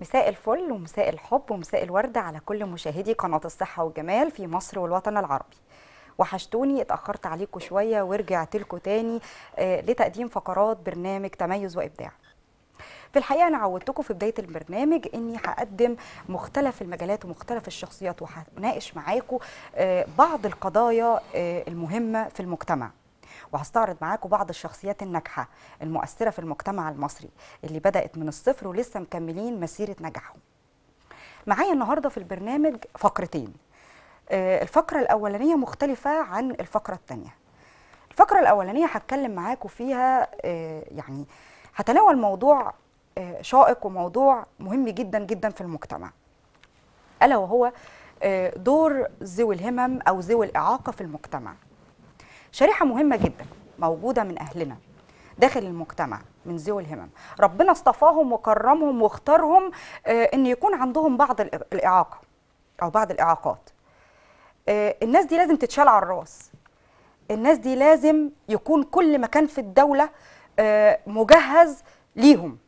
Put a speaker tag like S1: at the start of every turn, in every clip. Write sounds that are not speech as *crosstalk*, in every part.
S1: مساء الفل ومساء الحب ومساء الوردة على كل مشاهدي قناة الصحة والجمال في مصر والوطن العربي وحشتوني اتأخرت عليكم شوية ورجعت لكم تاني آه، لتقديم فقرات برنامج تميز وإبداع في الحقيقه انا عودتكم في بدايه البرنامج اني هقدم مختلف المجالات ومختلف الشخصيات وهناقش معاكم آه، بعض القضايا آه، المهمه في المجتمع وهستعرض معاكم بعض الشخصيات الناجحه المؤثره في المجتمع المصري اللي بدات من الصفر ولسه مكملين مسيره نجاحهم. معايا النهارده في البرنامج فقرتين. آه، الفقره الاولانيه مختلفه عن الفقره الثانيه. الفقره الاولانيه هتكلم معاكم فيها آه، يعني هتناول موضوع آه، شائق وموضوع مهم جدا جدا في المجتمع. الا وهو دور ذوي الهمم او ذوي الاعاقه في المجتمع شريحه مهمه جدا موجوده من اهلنا داخل المجتمع من ذوي الهمم ربنا اصطفاهم وكرمهم واختارهم آه، ان يكون عندهم بعض الاعاقه او بعض الاعاقات آه، الناس دي لازم تتشال على الراس الناس دي لازم يكون كل مكان في الدوله آه، مجهز ليهم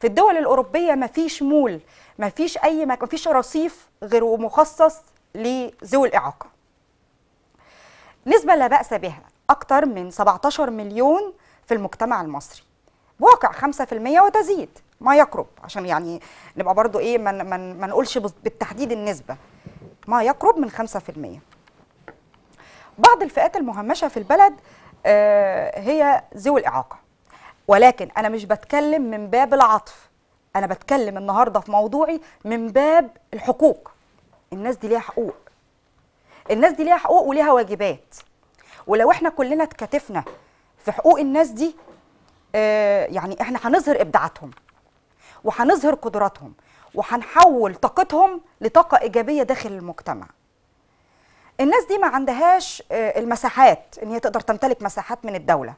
S1: في الدول الاوروبيه مفيش مول مفيش اي مكان مفيش رصيف غير مخصص لذوي الاعاقه نسبة لا بأس بها أكثر من 17 مليون في المجتمع المصري بواقع 5% وتزيد ما يقرب عشان يعني نبقى برضو ايه ما من ما نقولش بالتحديد النسبة ما يقرب من 5% بعض الفئات المهمشة في البلد آه، هي ذوي الإعاقة ولكن أنا مش بتكلم من باب العطف أنا بتكلم النهاردة في موضوعي من باب الحقوق الناس دي ليها حقوق الناس دي ليها حقوق وليها واجبات ولو احنا كلنا اتكتفنا في حقوق الناس دي آه يعني احنا هنظهر ابداعاتهم وهنظهر قدراتهم وهنحول طاقتهم لطاقه ايجابيه داخل المجتمع الناس دي ما عندهاش آه، المساحات ان هي تقدر تمتلك مساحات من الدوله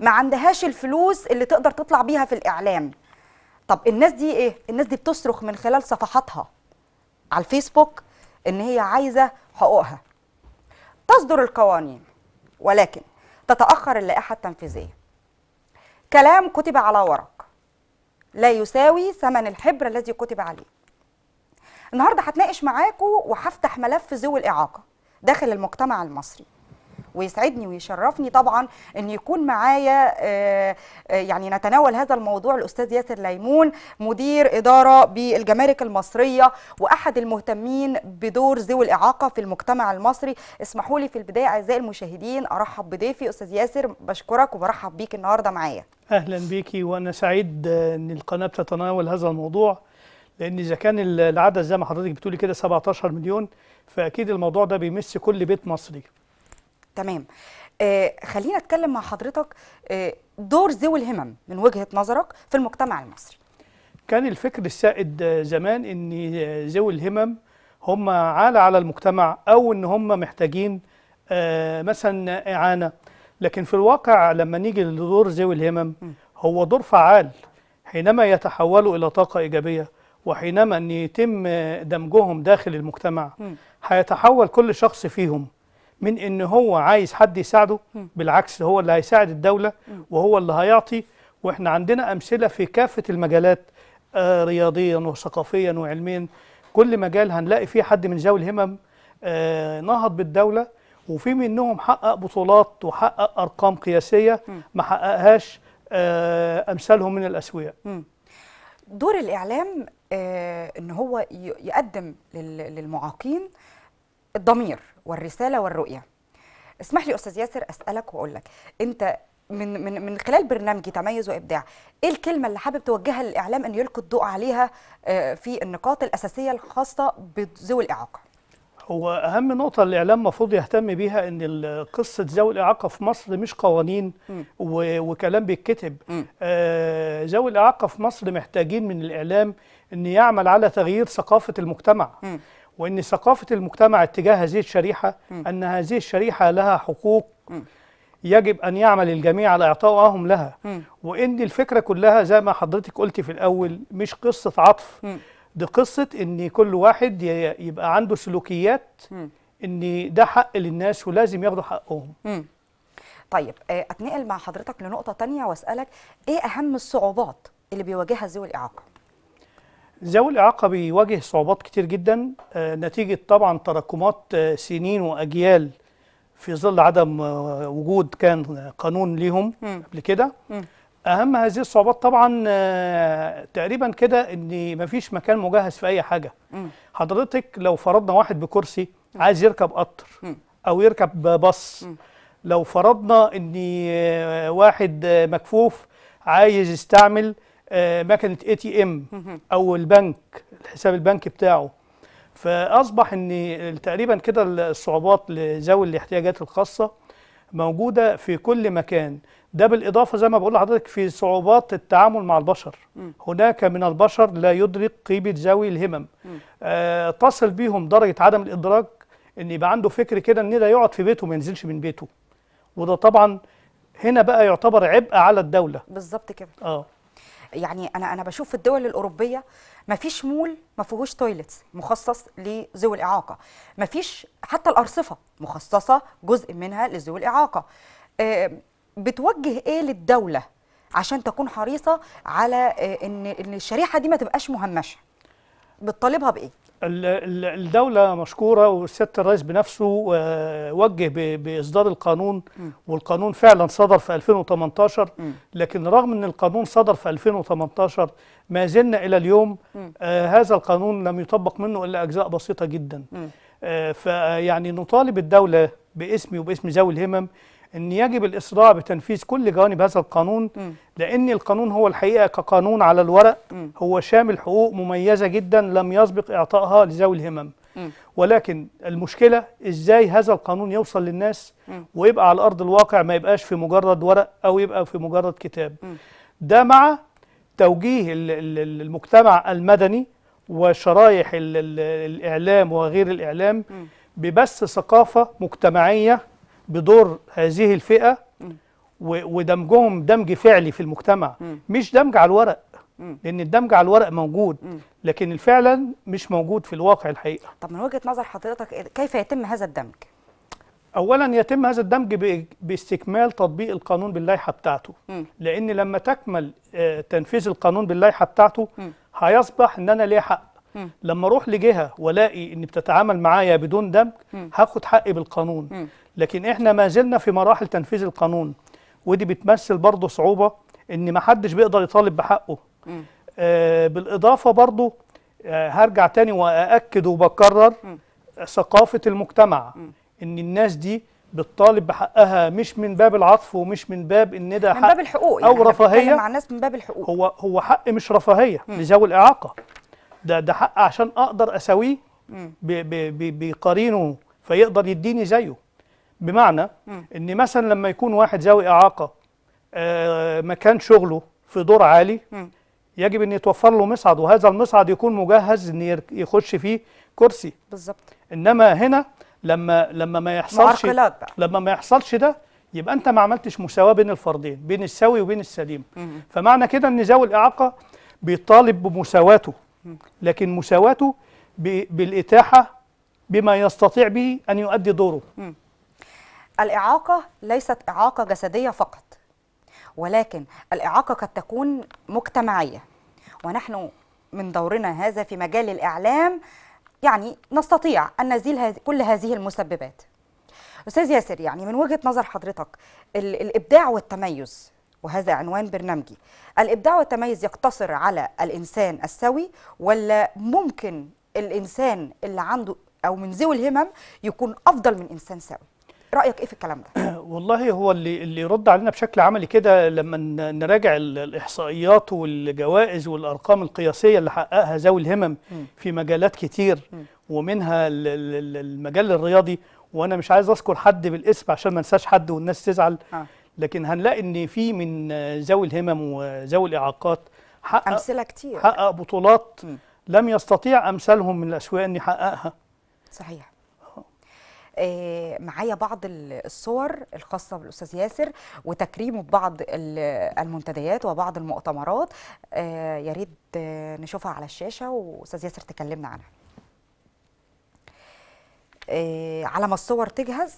S1: ما عندهاش الفلوس اللي تقدر تطلع بيها في الاعلام طب الناس دي ايه الناس دي بتصرخ من خلال صفحاتها على الفيسبوك ان هي عايزه حقوقها تصدر القوانين ولكن تتأخر اللائحة التنفيذية كلام كتب على ورق لا يساوي ثمن الحبر الذي كتب عليه النهارده هتناقش معاكم وهفتح ملف ذوي الإعاقة داخل المجتمع المصري ويسعدني ويشرفني طبعا ان يكون معايا آه، آه، يعني نتناول هذا الموضوع الاستاذ ياسر ليمون مدير اداره بالجمارك المصريه واحد المهتمين بدور ذوي الاعاقه في المجتمع المصري اسمحوا لي في البدايه اعزائي المشاهدين ارحب بضيفي استاذ ياسر بشكرك وبرحب بيك النهارده معايا
S2: اهلا بيكي وانا سعيد آه، ان القناه بتتناول هذا الموضوع لان اذا كان العدد زي ما حضرتك بتقولي كده 17 مليون
S1: فاكيد الموضوع ده بيمس كل بيت مصري تمام آه خلينا اتكلم مع حضرتك آه دور ذوي الهمم من وجهه نظرك في المجتمع المصري
S2: كان الفكر السائد آه، زمان ان آه، ذوي الهمم هم عالة على المجتمع او ان هم محتاجين آه مثلا اعانه لكن في الواقع لما نيجي لدور ذوي الهمم هو دور فعال حينما يتحولوا الى طاقه ايجابيه وحينما ان يتم آه، دمجهم داخل المجتمع هيتحول كل شخص فيهم من ان هو عايز حد يساعده بالعكس هو اللي هيساعد الدوله وهو اللي هيعطي واحنا عندنا امثله في كافه المجالات آه، رياضيا وثقافيا وعلميا كل مجال هنلاقي فيه حد من ذوي الهمم آه، نهض بالدوله وفي منهم حقق بطولات وحقق ارقام قياسيه ما حققهاش آه، امثالهم من الاسوياء
S1: دور الاعلام ان هو يقدم للمعاقين الضمير والرساله والرؤيه اسمح لي استاذ ياسر اسالك واقول لك انت من من من خلال برنامجي تميز وابداع ايه الكلمه اللي حابب توجهها للاعلام ان يلقي الضوء عليها آه، في النقاط الاساسيه الخاصه بذوي الاعاقه
S2: هو اهم نقطه الاعلام المفروض يهتم بيها ان قصه ذوي الاعاقه في مصر مش قوانين وكلام بيتكتب آه، ذوي آه الاعاقه في مصر محتاجين من الاعلام ان يعمل على تغيير ثقافه المجتمع م. وأن ثقافة المجتمع اتجاه هذه الشريحة م. أن هذه الشريحة لها حقوق م. يجب أن يعمل الجميع على إعطائهم لها م. وإن الفكرة كلها زي ما حضرتك قلت في الأول مش قصة عطف م. دي قصة إن كل واحد يبقى عنده سلوكيات م. إن ده حق للناس ولازم ياخدوا حقهم م.
S1: طيب آه، أتنقل مع حضرتك لنقطة تانية وأسألك إيه أهم الصعوبات اللي بيواجهها ذوي الإعاقة؟
S2: ذوي الإعاقة بيواجه صعوبات كتير جدا آه، نتيجة طبعا تراكمات آه، سنين وأجيال في ظل عدم آه، وجود كان قانون ليهم قبل كده أهم هذه الصعوبات طبعا تقريبا كده إن مفيش مكان مجهز في أي حاجة حضرتك لو فرضنا واحد بكرسي عايز يركب قطر أو يركب باص لو فرضنا إن واحد مكفوف عايز يستعمل آه، مكنه اي تي ام او البنك الحساب البنكي بتاعه فاصبح ان تقريبا كده الصعوبات لذوي الاحتياجات الخاصه موجوده في كل مكان ده بالاضافه زي ما بقول لحضرتك في صعوبات التعامل مع البشر م. هناك من البشر لا يدرك قيمه ذوي الهمم آه تصل بيهم درجه عدم الادراك ان يبقى عنده فكر كده ان ده يقعد في بيته ما ينزلش من بيته وده طبعا
S1: هنا بقى يعتبر عبء على الدوله بالظبط كده اه يعني انا انا بشوف في الدول الاوروبيه ما فيش مول ما فيهوش تويلتس مخصص لذوي الاعاقه ما فيش حتى الارصفه مخصصه جزء منها لذوي الاعاقه آه، بتوجه ايه للدوله عشان تكون حريصه على آه، ان ان الشريحه دي ما تبقاش مهمشه بتطالبها بايه الدولة
S2: مشكورة وسيادة الرئيس بنفسه آه، وجه بإصدار القانون والقانون فعلا صدر في 2018 لكن رغم أن القانون صدر في 2018 ما زلنا إلى اليوم آه، هذا القانون لم يطبق منه إلا أجزاء بسيطة جدا آه، فيعني نطالب الدولة باسمي وباسم ذوي الهمم أن يجب الإسراع بتنفيذ كل جوانب هذا القانون م. لأن القانون هو الحقيقة كقانون على الورق م. هو شامل حقوق مميزة جدا لم يسبق إعطائها لذوي الهمم ولكن المشكلة إزاي هذا القانون يوصل للناس ويبقى على أرض الواقع ما يبقاش في مجرد ورق أو يبقى في مجرد كتاب ده مع توجيه المجتمع المدني وشرايح الإعلام وغير الإعلام ببث ثقافة مجتمعية بدور هذه الفئه ودمجهم دمج فعلي في المجتمع مش دمج على الورق لان الدمج على الورق موجود لكن فعلا مش موجود في الواقع الحقيقه
S1: طب من وجهه نظر حضرتك كيف يتم هذا الدمج
S2: اولا يتم هذا الدمج باستكمال تطبيق القانون باللائحه بتاعته لان لما تكمل آه، تنفيذ القانون باللائحه بتاعته هيصبح ان انا ليا حق لما اروح لجهه والاقي ان بتتعامل معايا بدون دمج هاخد حقي بالقانون لكن احنا ما زلنا في مراحل تنفيذ القانون ودي بتمثل برضه صعوبه ان ما حدش بيقدر يطالب بحقه آه بالاضافه برضه آه هرجع تاني واكد وبكرر م. ثقافه المجتمع م. ان الناس دي بتطالب بحقها مش من باب العطف ومش من باب ان ده حق من باب الحقوق يعني او رفاهيه مع
S1: الناس من باب الحقوق
S2: هو هو حق مش رفاهيه لذوي الاعاقه ده ده حق عشان اقدر اساويه بقرينه فيقدر يديني زيه بمعنى مم. ان مثلا لما يكون واحد ذوي اعاقه آه مكان شغله في دور عالي مم. يجب ان يتوفر له مصعد وهذا المصعد يكون مجهز ان يخش فيه كرسي بالظبط انما هنا لما لما ما يحصلش لما ما يحصلش ده يبقى انت ما عملتش مساواه بين الفردين بين السوي وبين السليم مم. فمعنى كده ان ذوي الاعاقه بيطالب بمساواته لكن مساواته بالإتاحة
S1: بما يستطيع به أن يؤدي دوره الإعاقة ليست إعاقة جسدية فقط ولكن الإعاقة قد تكون مجتمعية ونحن من دورنا هذا في مجال الإعلام يعني نستطيع أن نزيل كل هذه المسببات أستاذ ياسر يعني من وجهة نظر حضرتك الإبداع والتميز وهذا عنوان برنامجي الإبداع والتميز يقتصر على الإنسان السوي ولا ممكن الإنسان اللي عنده أو من ذوي الهمم يكون أفضل من إنسان سوي رأيك إيه في الكلام ده؟
S2: *clears throat* والله هو اللي, اللي يرد علينا بشكل عملي كده لما نراجع الإحصائيات والجوائز والأرقام القياسية اللي حققها ذوي الهمم م. في مجالات كتير م. ومنها المجال الرياضي وانا مش عايز اذكر حد بالاسم عشان ما انساش حد والناس تزعل آه. لكن هنلاقي ان في من ذوي الهمم وذوي الاعاقات حقق امثله
S1: كتير حقق
S2: بطولات م. لم يستطيع امثالهم من الاسواق ان يحققها صحيح
S1: آه، معايا بعض الصور الخاصه بالاستاذ ياسر وتكريمه ببعض المنتديات وبعض المؤتمرات آه، يا ريت نشوفها على الشاشه واستاذ ياسر تكلمنا عنها آه، على ما الصور تجهز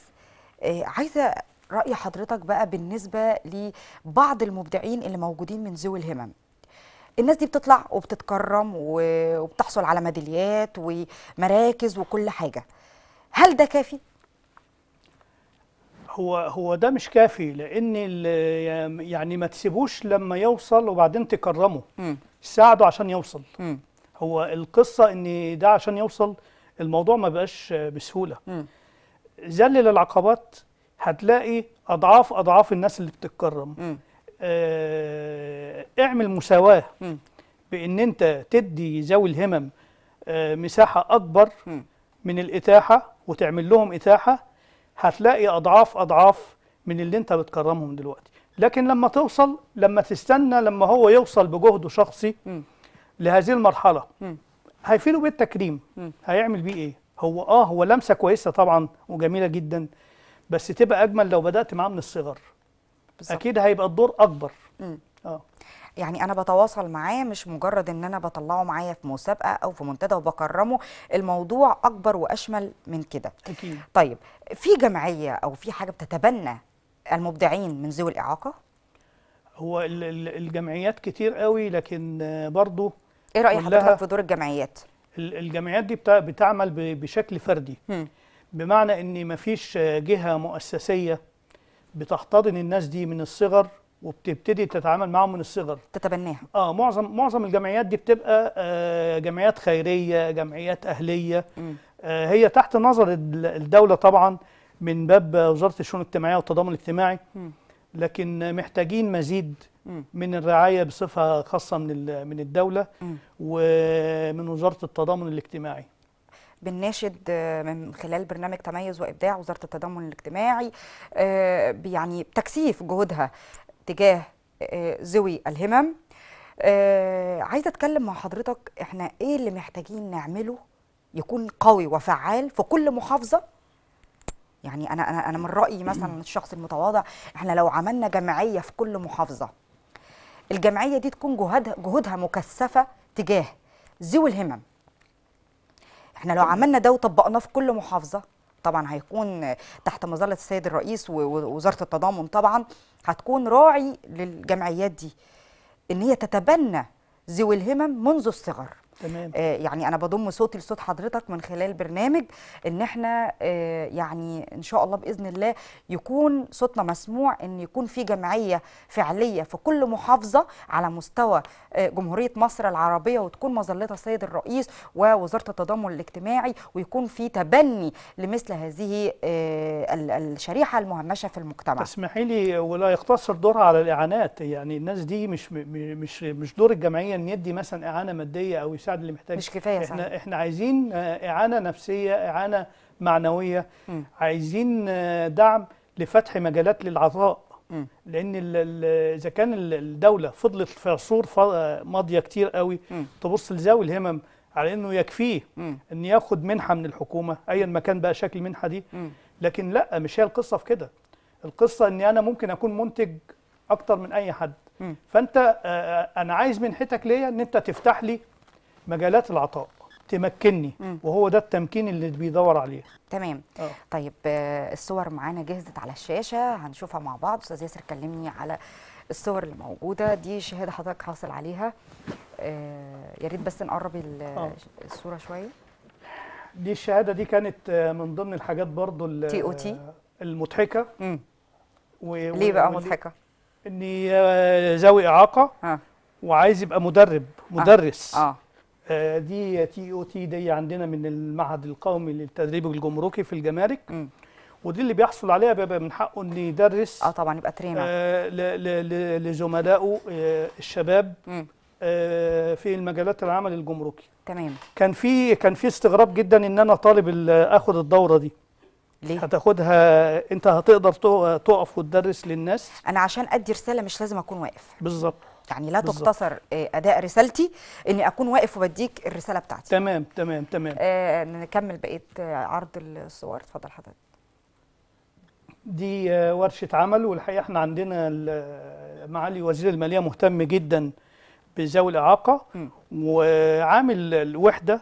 S1: عايزه راي حضرتك بقى بالنسبه لبعض المبدعين اللي موجودين من ذوي الهمم الناس دي بتطلع وبتتكرم وبتحصل على ميداليات ومراكز وكل حاجه هل ده كافي هو هو ده مش كافي لان
S2: يعني ما تسيبوش لما يوصل وبعدين تكرمه م. ساعده عشان يوصل م. هو القصه ان ده عشان يوصل الموضوع ما بقاش بسهوله م. ذلل العقبات هتلاقي اضعاف اضعاف الناس اللي بتتكرم آه اعمل مساواه م. بان انت تدي ذوي الهمم آه مساحه اكبر م. من الاتاحه وتعمل لهم اتاحه هتلاقي اضعاف اضعاف من اللي انت بتكرمهم دلوقتي لكن لما توصل لما تستنى لما هو يوصل بجهده شخصي م. لهذه المرحله م. هيفيده بالتكريم م. هيعمل بيه ايه هو اه هو لمسه كويسه طبعا وجميله جدا بس تبقى اجمل لو بدات معاه من الصغر
S1: بالزبط. اكيد هيبقى الدور اكبر اه يعني انا بتواصل معاه مش مجرد ان انا بطلعه معايا في مسابقه او في منتدى وبكرمه الموضوع اكبر واشمل من كده اكيد طيب في جمعيه او في حاجه بتتبنى المبدعين من ذوي الاعاقه هو الجمعيات كتير قوي لكن برضو
S2: ايه راي حضرتك في دور الجمعيات الجمعيات دي بتعمل بشكل فردي م. بمعنى ان مفيش جهه مؤسسيه بتحتضن الناس دي من الصغر وبتبتدي تتعامل معاهم من الصغر تتبناها اه معظم معظم الجمعيات دي بتبقى آه جمعيات خيريه جمعيات اهليه آه هي تحت نظر الدوله طبعا من باب وزاره الشؤون الاجتماعيه والتضامن الاجتماعي م. لكن محتاجين مزيد م. من الرعايه بصفه خاصه من من الدوله
S1: م. ومن وزاره التضامن الاجتماعي بنناشد آه، من خلال برنامج تميز وابداع وزاره التضامن الاجتماعي آه، يعني تكثيف جهودها تجاه آه، ذوي الهمم عايزه اتكلم مع حضرتك احنا ايه اللي محتاجين نعمله يكون قوي وفعال في كل محافظه يعني انا انا انا من رايي مثلا *clears throat* الشخص المتواضع احنا لو عملنا جمعيه في كل محافظه الجمعيه دي تكون جهودها جهودها مكثفه تجاه ذوي الهمم احنا لو عملنا ده وطبقناه في كل محافظه طبعا هيكون تحت مظله السيد الرئيس ووزاره التضامن طبعا هتكون راعي للجمعيات دي ان هي تتبنى ذوي الهمم منذ الصغر تمام. آه يعني انا بضم صوتي لصوت حضرتك من خلال برنامج ان احنا آه يعني ان شاء الله باذن الله يكون صوتنا مسموع ان يكون في جمعيه فعليه في كل محافظه على مستوى آه جمهوريه مصر العربيه وتكون مظلتها السيد الرئيس ووزاره التضامن الاجتماعي ويكون في تبني لمثل هذه آه، الشريحه المهمشه في المجتمع. تسمحي لي ولا
S2: يقتصر دورها على الاعانات يعني الناس دي مش مش مش دور الجمعيه ان يدي مثلا اعانه ماديه او يساعد بنساعد اللي محتاج مش كفايه احنا صحيح. احنا عايزين آه، اعانه نفسيه اعانه معنويه م. عايزين آه، دعم لفتح مجالات للعطاء م. لان اذا كان الدوله فضلت في عصور آه، ماضيه كتير قوي م. تبص لذوي الهمم على انه يكفيه م. ان ياخد منحه من الحكومه ايا ما كان بقى شكل المنحه دي م. لكن لا مش هي القصه في كده القصه ان انا ممكن اكون منتج اكتر من اي حد م. فانت انا عايز من حتك ليا ان انت تفتح
S1: لي مجالات العطاء تمكنني مم. وهو ده التمكين اللي بيدور عليه تمام أوه. طيب الصور معانا جهزت على الشاشه هنشوفها مع بعض استاذ ياسر كلمني على الصور اللي موجوده دي شهاده حضرتك حاصل عليها آه، يا ريت بس نقرب آه. الصوره شويه دي الشهاده دي كانت
S2: آه، من ضمن الحاجات برضو تي او تي المضحكه و... ليه بقى مضحكه اني ذوي اعاقه آه. وعايز يبقى مدرب مدرس آه. آه. آه، دي تي او تي دي عندنا من المعهد القومي للتدريب الجمركي في الجمارك م. ودي اللي بيحصل عليها بيبقى من حقه انه يدرس اه طبعا يبقى ترينر آه لزملائه آه الشباب آه في المجالات العمل الجمركي تمام كان في كان في استغراب جدا ان انا طالب اخد
S1: الدوره دي ليه؟ هتاخدها انت هتقدر تقف وتدرس للناس انا عشان ادي رساله مش لازم اكون واقف بالظبط يعني لا بالزبط. تقتصر آه، اداء رسالتي اني اكون واقف وبديك الرساله بتاعتي تمام تمام تمام آه نكمل بقيه آه، عرض الصور اتفضل حضرتك دي آه، ورشه عمل والحقيقه احنا
S2: عندنا معالي وزير الماليه مهتم جدا بذوي الاعاقه وعامل الوحده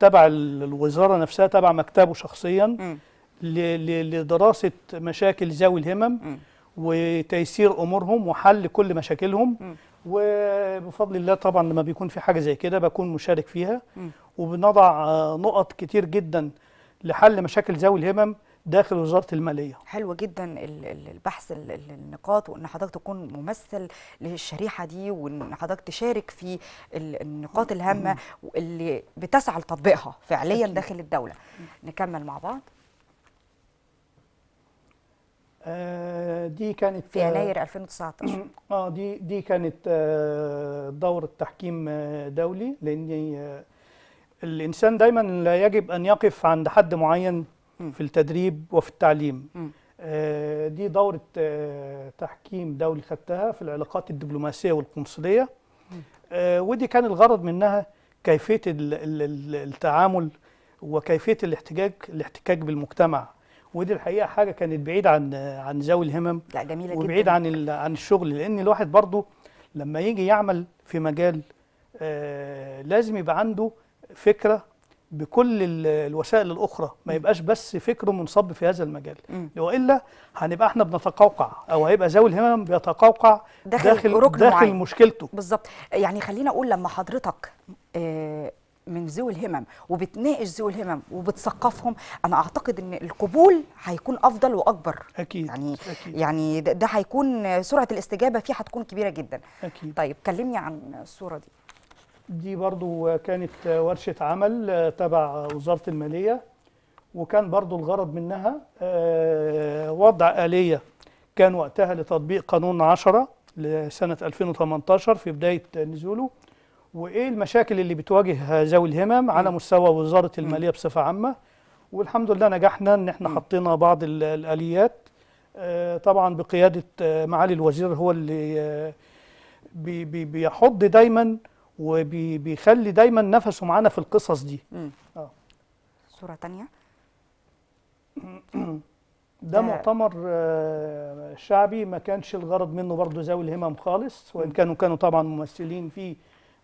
S2: تبع الوزاره نفسها تبع مكتبه شخصيا م. لدراسه مشاكل ذوي الهمم م. وتيسير امورهم وحل كل مشاكلهم م. وبفضل الله طبعا لما بيكون في حاجه زي كده بكون مشارك فيها وبنضع آه، نقط كتير جدا لحل مشاكل ذوي الهمم داخل وزاره الماليه.
S1: حلو جدا البحث النقاط وان حضرتك تكون ممثل للشريحه دي وان حضرتك تشارك في النقاط الهامه اللي بتسعى لتطبيقها فعليا داخل الدوله. نكمل مع بعض. آه، دي كانت في يناير 2019
S2: اه دي دي كانت آه، دورة تحكيم آه، دولي لان الانسان دايما لا يجب ان يقف عند حد معين في التدريب وفي التعليم دي دورة تحكيم دولي خدتها في العلاقات الدبلوماسية والقنصلية ودي كان الغرض منها كيفية التعامل وكيفية الاحتجاج الاحتكاك بالمجتمع ودي الحقيقه حاجه كانت بعيد عن عن ذوي الهمم لا جميله وبعيد جدا وبعيد عن عن الشغل لان الواحد برضه لما يجي يعمل في مجال آه، لازم يبقى عنده فكره بكل الوسائل الاخرى ما يبقاش بس فكره منصب في هذا المجال والا هنبقى احنا بنتقوقع او هيبقى ذوي الهمم
S1: بيتقوقع داخل داخل, داخل مشكلته بالظبط يعني خلينا اقول لما حضرتك آه من ذوي الهمم وبتناقش ذوي الهمم وبتثقفهم انا اعتقد ان القبول هيكون افضل واكبر اكيد يعني أكيد. يعني ده, ده هيكون سرعه الاستجابه فيه هتكون كبيره جدا أكيد. طيب كلمني عن الصوره دي
S2: دي برضو كانت ورشه عمل تبع وزاره الماليه وكان برضو الغرض منها آه، وضع آلية كان وقتها لتطبيق قانون 10 لسنة 2018 في بداية نزوله وايه المشاكل اللي بتواجه ذوي الهمم على مستوى وزاره الماليه بصفه عامه والحمد لله نجحنا ان احنا حطينا بعض الاليات آه، طبعا بقياده آه، معالي الوزير هو اللي آه، بيحض دايما وبيخلي دايما نفسه معانا في القصص دي
S1: اه صوره ثانيه
S2: *clears throat* ده مؤتمر شعبي ما كانش الغرض منه برضه ذوي الهمم خالص وان كانوا كانوا طبعا ممثلين فيه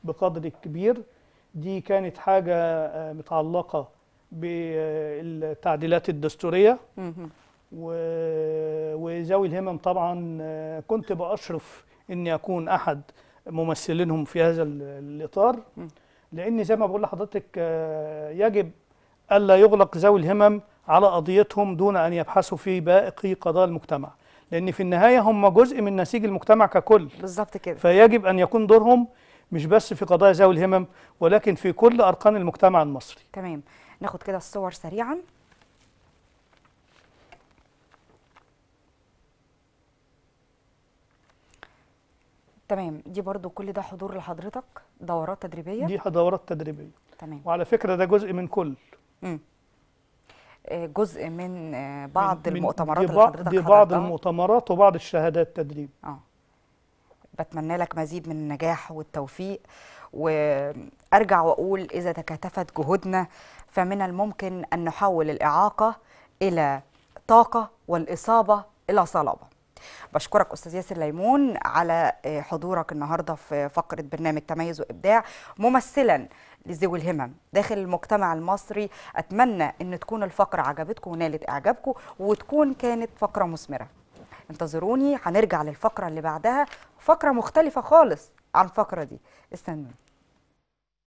S2: بقدر كبير دي كانت حاجة آه، متعلقة بالتعديلات الدستورية وذوي الهمم طبعا آه، كنت بأشرف أني أكون أحد ممثلينهم في هذا الإطار لأن زي ما بقول لحضرتك آه، يجب ألا يغلق ذوي الهمم على قضيتهم دون أن يبحثوا في باقي قضايا المجتمع لأن في النهاية هم جزء من نسيج المجتمع ككل بالظبط كده فيجب أن يكون دورهم مش بس في قضايا ذوي الهمم ولكن في كل أرقان المجتمع المصري تمام ناخد كده الصور سريعا
S1: تمام دي برضو كل ده حضور لحضرتك دورات تدريبية دي
S2: دورات تدريبية تمام وعلى فكرة ده جزء من كل امم
S1: جزء من آه، بعض من المؤتمرات دي اللي حضرتك دي بعض حضرتها. المؤتمرات وبعض الشهادات تدريب اه بتمنى لك مزيد من النجاح والتوفيق وارجع واقول اذا تكاتفت جهودنا فمن الممكن ان نحول الاعاقه الى طاقه والاصابه الى صلابه بشكرك استاذ ياسر ليمون على آه، حضورك النهارده في فقره برنامج تميز وابداع ممثلا لذوي الهمم داخل المجتمع المصري اتمنى ان تكون الفقره عجبتكم ونالت اعجابكم وتكون كانت فقره مثمره انتظروني هنرجع للفقره اللي بعدها فقرة مختلفة خالص عن الفقرة دي استنوني